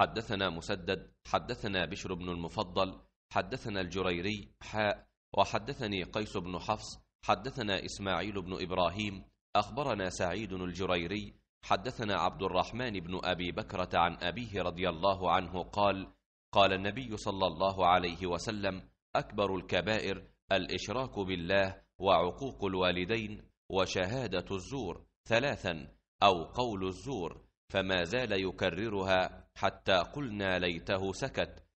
حدثنا مسدد حدثنا بشر بن المفضل حدثنا الجريري حاء وحدثني قيس بن حفص حدثنا إسماعيل بن إبراهيم أخبرنا سعيد الجريري حدثنا عبد الرحمن بن أبي بكرة عن أبيه رضي الله عنه قال قال النبي صلى الله عليه وسلم أكبر الكبائر الإشراك بالله وعقوق الوالدين وشهادة الزور ثلاثا أو قول الزور فما زال يكررها حتى قلنا ليته سكت